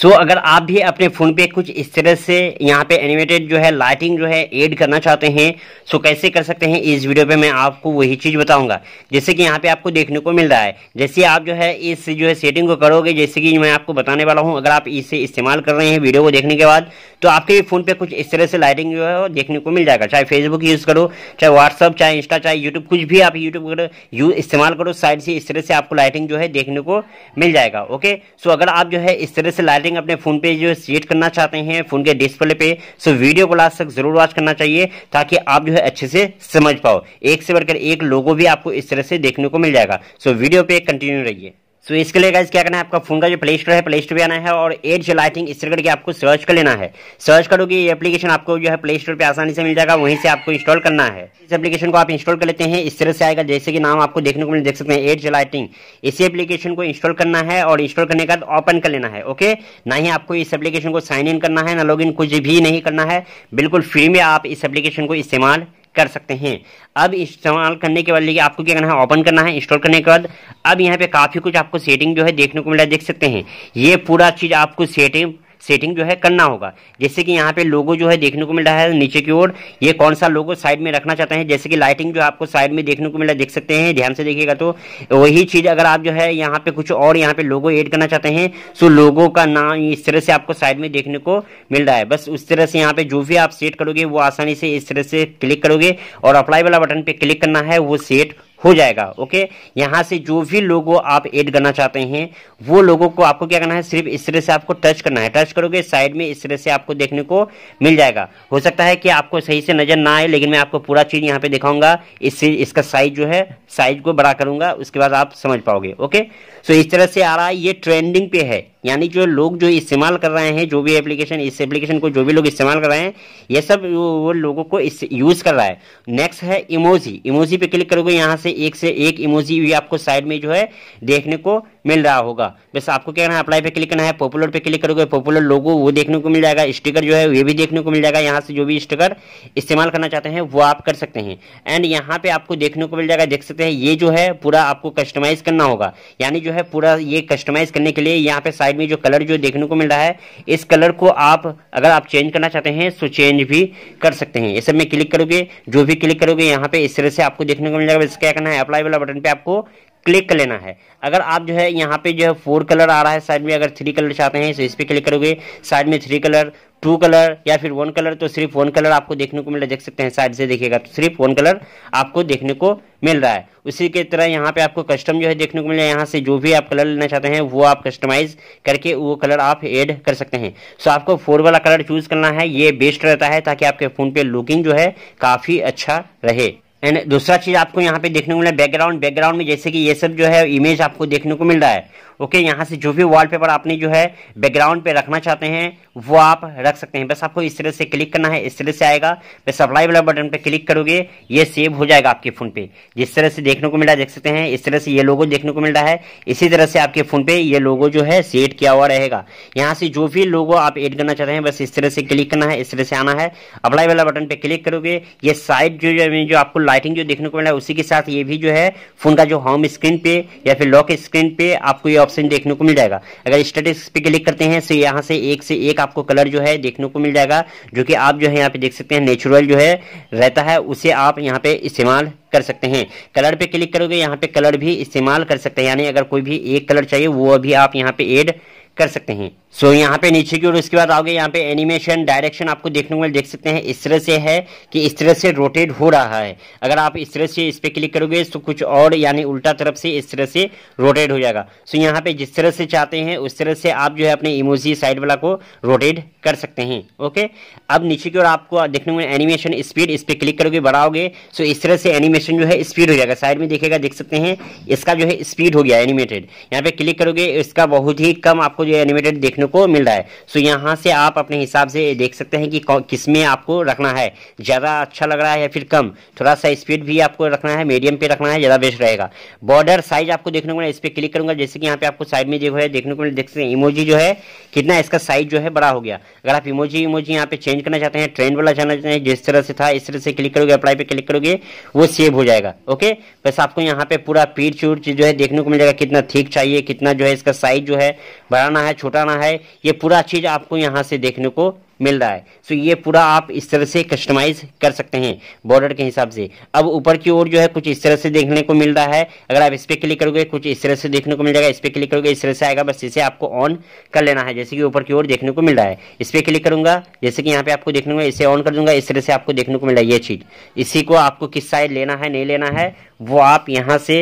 सो so, अगर आप भी अपने फ़ोन पे कुछ इस तरह से यहाँ पे एनिमेटेड जो है लाइटिंग जो है ऐड करना चाहते हैं सो so कैसे कर सकते हैं इस वीडियो पे मैं आपको वही चीज़ बताऊंगा जैसे कि यहाँ पे आपको देखने को मिल रहा है जैसे आप जो है इस जो है सेटिंग को करोगे जैसे कि मैं आपको बताने वाला हूँ अगर आप इसे इस्तेमाल कर रहे हैं वीडियो को देखने के बाद तो आपके फ़ोन पर कुछ इस तरह से लाइटिंग जो है देखने को मिल जाएगा चाहे फेसबुक यूज़ करो चाहे व्हाट्सअप चाहे इंस्टा चाहे यूट्यूब कुछ भी आप यूट्यूब अगर इस्तेमाल करो साइड से इस तरह से आपको लाइटिंग जो है देखने को मिल जाएगा ओके सो अगर आप जो है इस तरह से लाइटिंग सेटिंग अपने फोन पे जो सेट करना चाहते हैं फोन के डिस्प्ले पे सो वीडियो को लास्ट तक जरूर वॉच करना चाहिए ताकि आप जो है अच्छे से समझ पाओ एक से बढ़कर एक लोगो भी आपको इस तरह से देखने को मिल जाएगा सो वीडियो पे कंटिन्यू रहिए सो so, इसके लिए गाइज क्या करना है आपका फोन का जो प्ले स्टोर है प्ले स्टोर पे आना है और एड्स लाइटिंग इस करके आपको सर्च कर लेना है सर्च करोगे ये एप्लीकेशन आपको जो है प्ले स्टोर पे आसानी से मिल जाएगा वहीं से आपको इंस्टॉल करना है इस एप्लीकेशन को आप इंस्टॉल कर लेते हैं इस तरह से आएगा जैसे कि नाम आपको देखने को मिल देख सकते हैं एड्स लाइटिंग इसी एप्लीकेशन को इंस्टॉल करना है और इंस्टॉल करने के बाद ओपन कर लेना है ओके ना ही आपको इस एप्लीकेशन को साइन इन करना है ना लॉग कुछ भी नहीं करना है बिल्कुल फ्री में आप इस एप्लीकेशन को इस्तेमाल कर सकते हैं अब इस्तेमाल करने के बाद लेकिन आपको क्या करना है ओपन करना है इंस्टॉल करने के बाद अब यहाँ पे काफ़ी कुछ आपको सेटिंग जो है देखने को मिला देख सकते हैं ये पूरा चीज़ आपको सेटिंग सेटिंग जो है करना होगा जैसे कि यहाँ पे लोगो जो है देखने को मिल रहा है नीचे की ओर ये कौन सा लोगो साइड में रखना चाहते हैं जैसे कि लाइटिंग जो आपको साइड में देखने को मिल रहा है देख सकते हैं ध्यान से देखिएगा तो वही चीज़ अगर आप जो है यहाँ पे कुछ और यहाँ पे लोगो एड करना चाहते हैं सो तो लोगो का नाम इस तरह से आपको साइड में देखने को मिल रहा है बस उस तरह से यहाँ पे जो भी आप सेट करोगे वो आसानी से इस तरह से क्लिक करोगे और अप्लाई वाला बटन पे क्लिक करना है वो सेट हो जाएगा ओके यहाँ से जो भी लोगो आप ऐड करना चाहते हैं वो लोगों को आपको क्या करना है सिर्फ इस तरह से आपको टच करना है टच करोगे साइड में इस तरह से आपको देखने को मिल जाएगा हो सकता है कि आपको सही से नजर ना आए लेकिन मैं आपको पूरा चीज़ यहाँ पे दिखाऊंगा इससे इसका साइज जो है साइज को बड़ा करूंगा उसके बाद आप समझ पाओगे ओके सो इस तरह से आ रहा है ये ट्रेंडिंग पे है यानी जो लोग जो इस्तेमाल कर रहे हैं जो भी एप्लीकेशन इस एप्लीकेशन को जो भी लोग इस्तेमाल कर रहे हैं ये सब वो लोगों को इस यूज़ कर रहा है नेक्स्ट है इमोजी इमोजी पे क्लिक करोगे यहाँ से एक से एक इमोजी भी आपको साइड में जो है देखने को मिल रहा होगा बस आपको क्या करना है अप्लाई पे क्लिक करना है पॉपुलर पे क्लिक करोगे पॉपुलर लोगो वो देखने को मिल जाएगा स्टिकर जो है ये भी देखने को मिल जाएगा यहाँ से जो भी स्टिकर इस्तेमाल करना चाहते हैं वो आप कर सकते हैं एंड यहाँ पे आपको देखने को मिल जाएगा देख सकते हैं ये जो है पूरा आपको कस्टमाइज करना होगा यानी जो है पूरा ये कस्टमाइज करने के लिए यहाँ पे साइड साइड में जो कलर जो देखने को मिल रहा है इस कलर को आप अगर आप चेंज करना चाहते हैं सो चेंज भी कर सकते हैं इसे में क्लिक करोगे जो भी क्लिक करोगे यहाँ पे इस तरह से आपको देखने को मिल जाएगा क्या करना है अप्लाई वाला बटन पे आपको क्लिक कर लेना है अगर आप जो है यहाँ पे जो है फोर कलर आ रहा है साइड में अगर थ्री कलर चाहते हैं तो इस पर क्लिक करोगे साइड में थ्री कलर टू कलर या फिर वन कलर तो सिर्फ वन कलर आपको देखने को मिल रहा है देख सकते हैं साइड से देखिएगा तो सिर्फ वन कलर आपको देखने को मिल रहा है उसी के तरह यहाँ पे आपको कस्टम जो है देखने को मिल रहा है यहाँ से जो भी आप कलर लेना चाहते हैं वो आप कस्टमाइज करके वो कलर आप ऐड कर सकते हैं सो आपको फोर वाला कलर चूज करना है ये बेस्ट रहता है ताकि आपके फोन पे लुकिंग जो है काफी अच्छा रहे एंड दूसरा चीज आपको यहाँ पे देखने को मिला बैकग्राउंड बैकग्राउंड में जैसे कि ये सब जो है इमेज आपको देखने को मिल रहा है ओके यहाँ से जो भी वॉलपेपर आपने जो है बैकग्राउंड पे रखना चाहते हैं वो आप रख सकते हैं बस आपको इस तरह से क्लिक करना है इस तरह से आएगा बस अप्लाई वाला बटन पे क्लिक करोगे ये सेव हो जाएगा आपके फ़ोन पे जिस तरह से देखने को मिला देख सकते हैं इस तरह से ये लोगो देखने को मिल रहा है इसी तरह से आपके फ़ोन पे ये लोगो जो है सेट किया हुआ रहेगा यहाँ से जो भी लोगो आप एड करना चाहते हैं बस इस तरह से क्लिक करना है इस तरह से आना है अप्लाई वाला बटन पे क्लिक करोगे ये साइड जो जो आपको लाइटिंग जो देखने को मिला है उसी के साथ ये भी जो है फ़ोन का जो होम स्क्रीन पे या फिर लॉक स्क्रीन पे आपको ये ऑप्शन देखने को मिल जाएगा अगर स्टेटिक्स पे क्लिक करते हैं तो यहाँ से एक से एक आपको कलर जो है देखने को मिल जाएगा जो कि आप जो है यहाँ पे देख सकते हैं नेचुरल जो है रहता है उसे आप यहाँ पे इस्तेमाल कर सकते हैं कलर पे क्लिक करोगे यहाँ पे कलर भी इस्तेमाल कर सकते हैं यानी अगर कोई भी एक कलर चाहिए वो भी आप यहाँ पे एड कर सकते हैं सो so, यहाँ पे नीचे की ओर इसके बाद आओगे यहाँ पे एनिमेशन डायरेक्शन आपको देखने को देख सकते हैं इस तरह से है कि इस तरह से रोटेट हो रहा है अगर आप इस तरह से इस पर क्लिक करोगे तो कुछ और यानी उल्टा तरफ से इस तरह से रोटेट हो जाएगा सो so, यहाँ पे जिस तरह से चाहते हैं उस तरह से आप जो है अपने इमोजी साइड वाला को रोटेट कर सकते हैं ओके अब नीचे की ओर आपको देखने को एनिमेशन स्पीड इस पर क्लिक करोगे बढ़ाओगे सो इस तरह से एनिमेशन जो है स्पीड हो जाएगा साइड में देखेगा देख सकते हैं इसका जो है स्पीड हो गया एनिमेटेड यहाँ पे क्लिक करोगे इसका बहुत ही कम आपको जो है एनिमेटेड देखने को मिल रहा है सो यहाँ से आप अपने हिसाब से देख सकते हैं कि किस में आपको रखना है ज़्यादा अच्छा लग रहा है या फिर कम थोड़ा सा स्पीड भी आपको रखना है मीडियम पे रखना है ज़्यादा बेस्ट रहेगा बॉर्डर साइज आपको देखने को मिला इस पर क्लिक करूँगा जैसे कि यहाँ पे आपको साइड में जो है देखने को मिला देख सकते हैं इमोजी जो है कितना इसका साइज जो है बड़ा हो गया अगर आप इमोजी इमोजी यहाँ पे चेंज करना चाहते हैं ट्रेंड वाला जाना चाहते हैं जिस तरह से था इस तरह से क्लिक करोगे अप्लाई पे क्लिक करोगे वो सेव हो जाएगा ओके बस आपको यहाँ पे पूरा पीट चूट जो है देखने को मिल जाएगा कितना ठीक चाहिए कितना जो है इसका साइज जो है बढ़ाना बढ़ाना है छोटाना है ये पूरा चीज़ आपको यहाँ से देखने को मिल रहा है सो ये पूरा आप इस तरह से कस्टमाइज कर सकते हैं बॉर्डर के हिसाब से अब ऊपर की ओर जो है कुछ इस तरह से देखने को मिल रहा है अगर आप इस पर क्लिक करोगे कुछ इस तरह से देखने को मिल जाएगा इस पर क्लिक करोगे इस तरह से आएगा बस इसे आपको ऑन कर लेना है जैसे कि ऊपर की ओर देखने को मिल रहा है इस पर क्लिक करूंगा जैसे कि यहाँ पे आपको देखने को इसे ऑन कर दूंगा इस तरह से आपको देखने को मिल रहा है ये चीज़ इसी को आपको किस साइड लेना है नहीं लेना है वो आप यहाँ से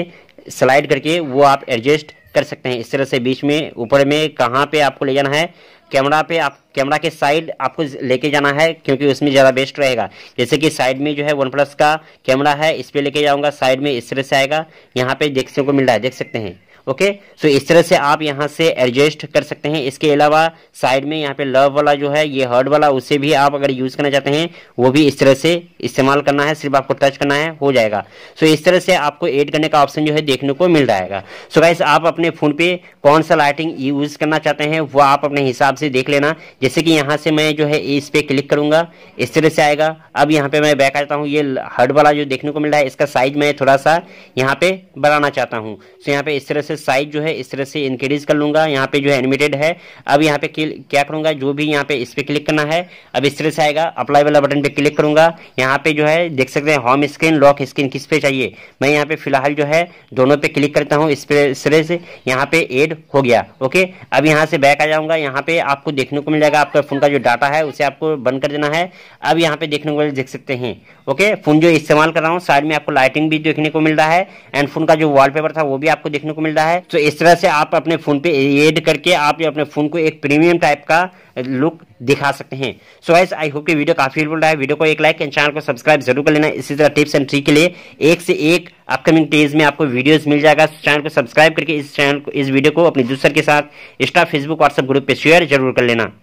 स्लाइड करके वो आप एडजस्ट कर सकते हैं इस तरह से बीच में ऊपर में कहाँ पे आपको ले जाना है कैमरा पे आप कैमरा के साइड आपको लेके जाना है क्योंकि उसमें ज़्यादा बेस्ट रहेगा जैसे कि साइड में जो है वन प्लस का कैमरा है इस पर लेके जाऊँगा साइड में इस तरह से आएगा यहाँ पे देखने को मिल रहा है देख सकते हैं ओके सो इस तरह से आप यहाँ से एडजस्ट कर सकते हैं इसके अलावा साइड में यहाँ पे लव वाला जो है ये हर्ड वाला उसे भी आप अगर यूज़ करना चाहते हैं वो भी इस तरह से इस्तेमाल करना है सिर्फ आपको टच करना है हो जाएगा सो इस तरह से आपको एड करने का ऑप्शन जो है देखने को मिल जाएगा सो गाइस आप अपने फ़ोन पे कौन सा लाइटिंग यूज़ करना चाहते हैं वो आप अपने हिसाब से देख लेना जैसे कि यहाँ से मैं जो है इस पे क्लिक करूंगा इस तरह से आएगा अब यहाँ पे मैं बैक आता हूँ ये हर्ड वाला जो देखने को मिल रहा है इसका साइज मैं थोड़ा सा यहाँ पे बढ़ाना चाहता हूँ सो यहाँ पे इस तरह से से साइज जो है इस तरह से इंक्रीज कर लूंगा यहाँ पे जो है एनिमेटेड है अब यहाँ पे क्या करूंगा जो भी यहाँ पे इस पर क्लिक करना है अब इस तरह से आएगा अप्लाई वाला बटन पे क्लिक करूंगा यहाँ पे जो है देख सकते हैं होम स्क्रीन लॉक स्क्रीन किस पे चाहिए मैं यहाँ पे फिलहाल जो है दोनों पे क्लिक करता हूँ इस तरह से यहाँ पे एड हो गया ओके अब यहाँ से बैक आ जाऊंगा यहाँ पे आपको देखने को मिल जाएगा आपका फ़ोन का जो डाटा है उसे आपको बंद कर देना है अब यहाँ पे देखने को देख सकते हैं ओके फ़ोन जो इस्तेमाल कर रहा हूँ साइड में आपको लाइटिंग भी देखने को मिल रहा है एंड फ़ोन का जो वॉलपेपर था वो भी आपको देखने को मिल रहा है सकता है तो इस तरह से आप अपने फ़ोन पे ऐड करके आप अपने फ़ोन को एक प्रीमियम टाइप का लुक दिखा सकते हैं सो एस आई होप कि वीडियो काफी हेल्पफुल रहा है वीडियो को एक लाइक एंड चैनल को सब्सक्राइब जरूर कर लेना इसी तरह टिप्स एंड ट्रिक के लिए एक से एक अपकमिंग डेज में आपको वीडियोस मिल जाएगा चैनल को सब्सक्राइब करके इस चैनल को इस वीडियो को अपने दूसरे के साथ इंस्टा फेसबुक व्हाट्सएप ग्रुप पर शेयर जरूर कर लेना